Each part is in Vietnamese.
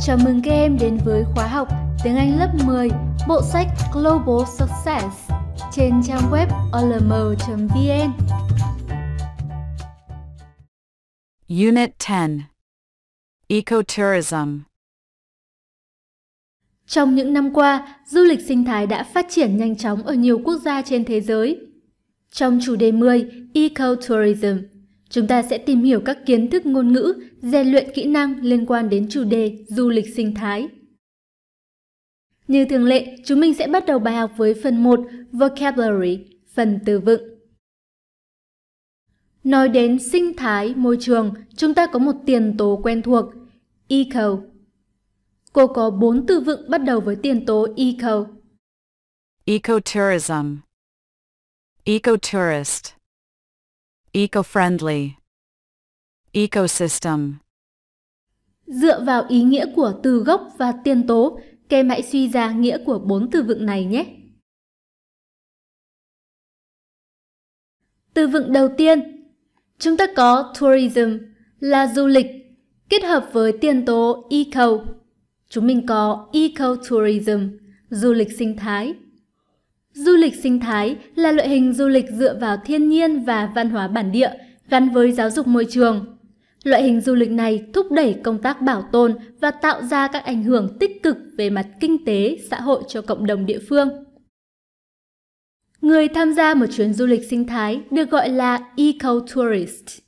Chào mừng các em đến với khóa học tiếng Anh lớp 10, bộ sách Global Success trên trang web olm.vn. Unit 10 Ecotourism Trong những năm qua, du lịch sinh thái đã phát triển nhanh chóng ở nhiều quốc gia trên thế giới. Trong chủ đề 10, Ecotourism, Chúng ta sẽ tìm hiểu các kiến thức ngôn ngữ, rèn luyện kỹ năng liên quan đến chủ đề du lịch sinh thái. Như thường lệ, chúng mình sẽ bắt đầu bài học với phần 1 Vocabulary, phần từ vựng. Nói đến sinh thái, môi trường, chúng ta có một tiền tố quen thuộc, eco. Cô có bốn từ vựng bắt đầu với tiền tố eco. Ecotourism Ecotourist Eco-friendly. Ecosystem. Dựa vào ý nghĩa của từ gốc và tiền tố, Kem hãy suy ra nghĩa của bốn từ vựng này nhé. Từ vựng đầu tiên, chúng ta có tourism là du lịch kết hợp với tiền tố eco. Chúng mình có eco tourism, du lịch sinh thái. Du lịch sinh thái là loại hình du lịch dựa vào thiên nhiên và văn hóa bản địa, gắn với giáo dục môi trường. Loại hình du lịch này thúc đẩy công tác bảo tồn và tạo ra các ảnh hưởng tích cực về mặt kinh tế, xã hội cho cộng đồng địa phương. Người tham gia một chuyến du lịch sinh thái được gọi là eco-tourist.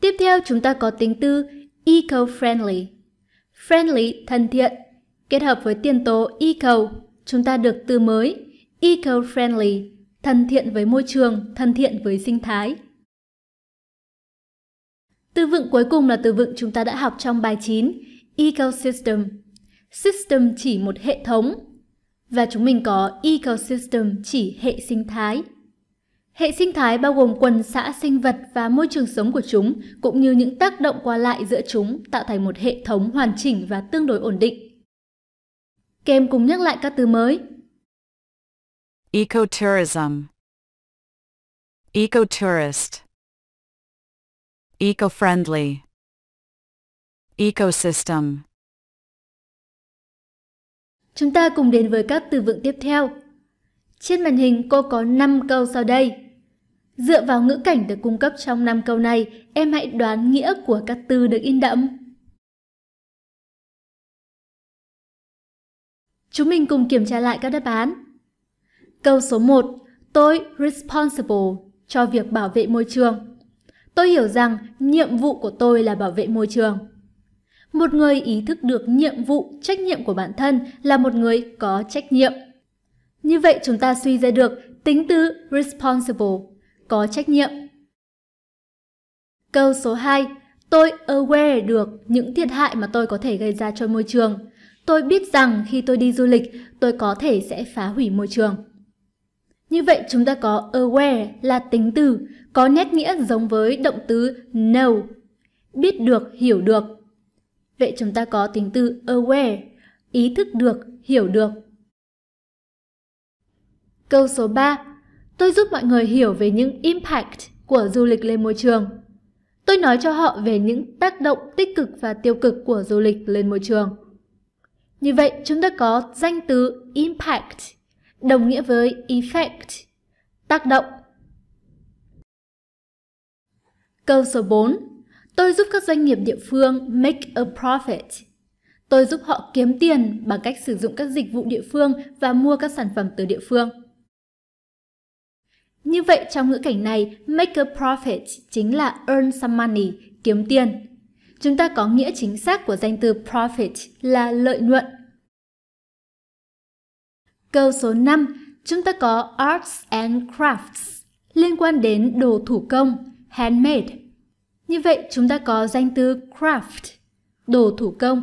Tiếp theo chúng ta có tính tư eco-friendly. Friendly thân thiện, kết hợp với tiền tố eco chúng ta được từ mới eco-friendly, thân thiện với môi trường, thân thiện với sinh thái. Từ vựng cuối cùng là từ vựng chúng ta đã học trong bài 9, ecosystem. System chỉ một hệ thống và chúng mình có ecosystem chỉ hệ sinh thái. Hệ sinh thái bao gồm quần xã sinh vật và môi trường sống của chúng cũng như những tác động qua lại giữa chúng tạo thành một hệ thống hoàn chỉnh và tương đối ổn định kem cùng nhắc lại các từ mới. Ecotourism Ecotourist Eco-friendly Ecosystem Chúng ta cùng đến với các từ vựng tiếp theo. Trên màn hình cô có 5 câu sau đây. Dựa vào ngữ cảnh được cung cấp trong 5 câu này, em hãy đoán nghĩa của các từ được in đậm. Chúng mình cùng kiểm tra lại các đáp án. Câu số 1. Tôi responsible cho việc bảo vệ môi trường. Tôi hiểu rằng nhiệm vụ của tôi là bảo vệ môi trường. Một người ý thức được nhiệm vụ, trách nhiệm của bản thân là một người có trách nhiệm. Như vậy chúng ta suy ra được tính từ responsible, có trách nhiệm. Câu số 2. Tôi aware được những thiệt hại mà tôi có thể gây ra cho môi trường. Tôi biết rằng khi tôi đi du lịch, tôi có thể sẽ phá hủy môi trường. Như vậy chúng ta có aware là tính từ, có nét nghĩa giống với động từ know, biết được, hiểu được. Vậy chúng ta có tính từ aware, ý thức được, hiểu được. Câu số 3. Tôi giúp mọi người hiểu về những impact của du lịch lên môi trường. Tôi nói cho họ về những tác động tích cực và tiêu cực của du lịch lên môi trường. Như vậy, chúng ta có danh từ impact đồng nghĩa với effect, tác động. Câu số 4. Tôi giúp các doanh nghiệp địa phương make a profit. Tôi giúp họ kiếm tiền bằng cách sử dụng các dịch vụ địa phương và mua các sản phẩm từ địa phương. Như vậy trong ngữ cảnh này, make a profit chính là earn some money, kiếm tiền. Chúng ta có nghĩa chính xác của danh từ profit là lợi nhuận Câu số 5, chúng ta có Arts and Crafts, liên quan đến đồ thủ công, handmade. Như vậy, chúng ta có danh từ craft, đồ thủ công.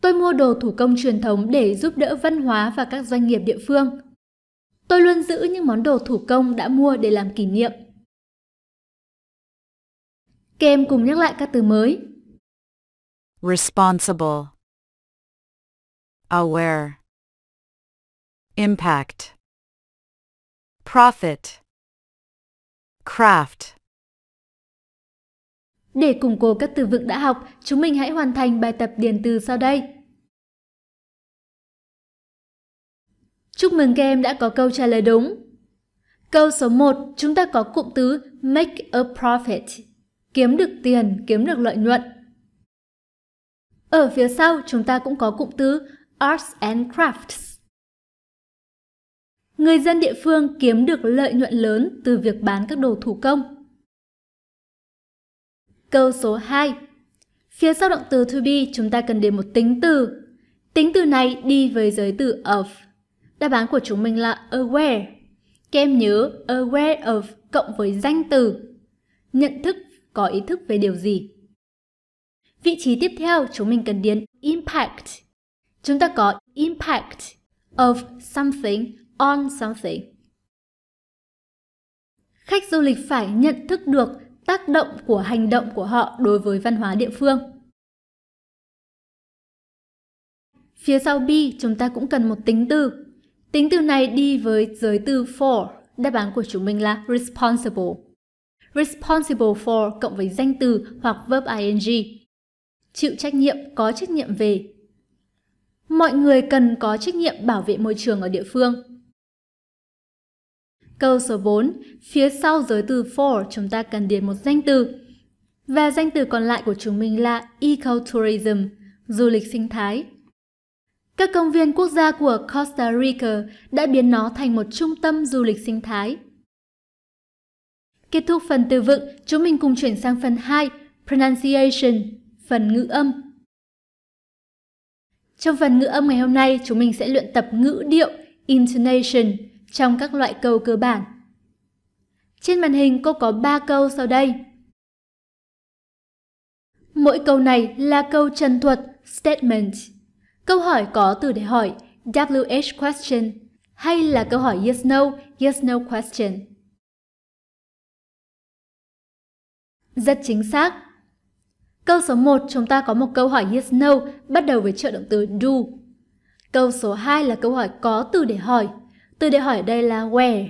Tôi mua đồ thủ công truyền thống để giúp đỡ văn hóa và các doanh nghiệp địa phương. Tôi luôn giữ những món đồ thủ công đã mua để làm kỷ niệm. Các cùng nhắc lại các từ mới. Responsible Aware impact, profit, craft. Để củng cố các từ vựng đã học, chúng mình hãy hoàn thành bài tập điền từ sau đây. Chúc mừng các em đã có câu trả lời đúng. Câu số 1, chúng ta có cụm từ make a profit, kiếm được tiền, kiếm được lợi nhuận. Ở phía sau, chúng ta cũng có cụm từ arts and crafts, người dân địa phương kiếm được lợi nhuận lớn từ việc bán các đồ thủ công. Câu số 2 Phía sau động từ to be chúng ta cần đến một tính từ. Tính từ này đi với giới từ of. Đáp án của chúng mình là aware. Các em nhớ aware of cộng với danh từ. Nhận thức có ý thức về điều gì? Vị trí tiếp theo chúng mình cần điền impact. Chúng ta có impact of something on something. Khách du lịch phải nhận thức được tác động của hành động của họ đối với văn hóa địa phương. Phía sau be chúng ta cũng cần một tính từ. Tính từ này đi với giới từ for. Đáp án của chúng mình là responsible. Responsible for cộng với danh từ hoặc verb ing. Chịu trách nhiệm, có trách nhiệm về. Mọi người cần có trách nhiệm bảo vệ môi trường ở địa phương. Câu số 4, phía sau giới từ for chúng ta cần điền một danh từ. Và danh từ còn lại của chúng mình là ecotourism, du lịch sinh thái. Các công viên quốc gia của Costa Rica đã biến nó thành một trung tâm du lịch sinh thái. Kết thúc phần từ vựng, chúng mình cùng chuyển sang phần 2, pronunciation, phần ngữ âm. Trong phần ngữ âm ngày hôm nay, chúng mình sẽ luyện tập ngữ điệu, intonation, trong các loại câu cơ bản. Trên màn hình cô có 3 câu sau đây. Mỗi câu này là câu trần thuật, statement. Câu hỏi có từ để hỏi, WH question, hay là câu hỏi yes no, yes no question. Rất chính xác. Câu số 1 chúng ta có một câu hỏi yes no bắt đầu với trợ động từ do. Câu số 2 là câu hỏi có từ để hỏi, từ để hỏi đây là where.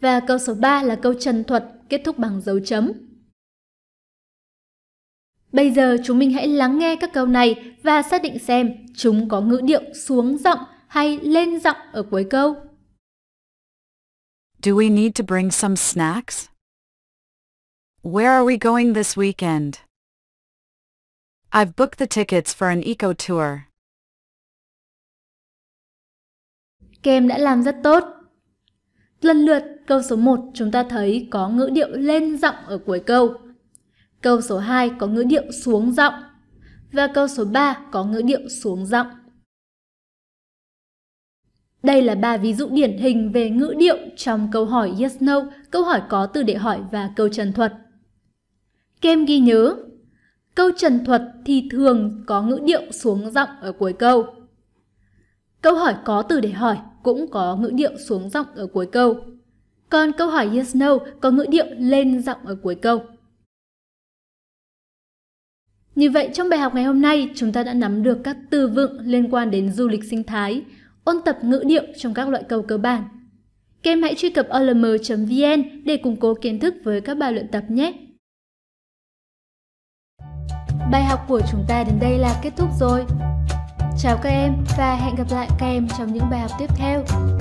Và câu số 3 là câu trần thuật kết thúc bằng dấu chấm. Bây giờ chúng mình hãy lắng nghe các câu này và xác định xem chúng có ngữ điệu xuống giọng hay lên giọng ở cuối câu. Do we need to bring some snacks? Where are we going this weekend? I've booked the tickets for an eco tour. Kem đã làm rất tốt. Lần lượt, câu số 1 chúng ta thấy có ngữ điệu lên giọng ở cuối câu. Câu số 2 có ngữ điệu xuống giọng. Và câu số 3 có ngữ điệu xuống giọng. Đây là ba ví dụ điển hình về ngữ điệu trong câu hỏi yes no, câu hỏi có từ để hỏi và câu trần thuật. Kem ghi nhớ, câu trần thuật thì thường có ngữ điệu xuống giọng ở cuối câu. Câu hỏi có từ để hỏi cũng có ngữ điệu xuống giọng ở cuối câu. Còn câu hỏi yes no có ngữ điệu lên giọng ở cuối câu. Như vậy trong bài học ngày hôm nay, chúng ta đã nắm được các từ vựng liên quan đến du lịch sinh thái, ôn tập ngữ điệu trong các loại câu cơ bản. Kem hãy truy cập olm.vn để củng cố kiến thức với các bài luyện tập nhé. Bài học của chúng ta đến đây là kết thúc rồi. Chào các em và hẹn gặp lại các em trong những bài học tiếp theo.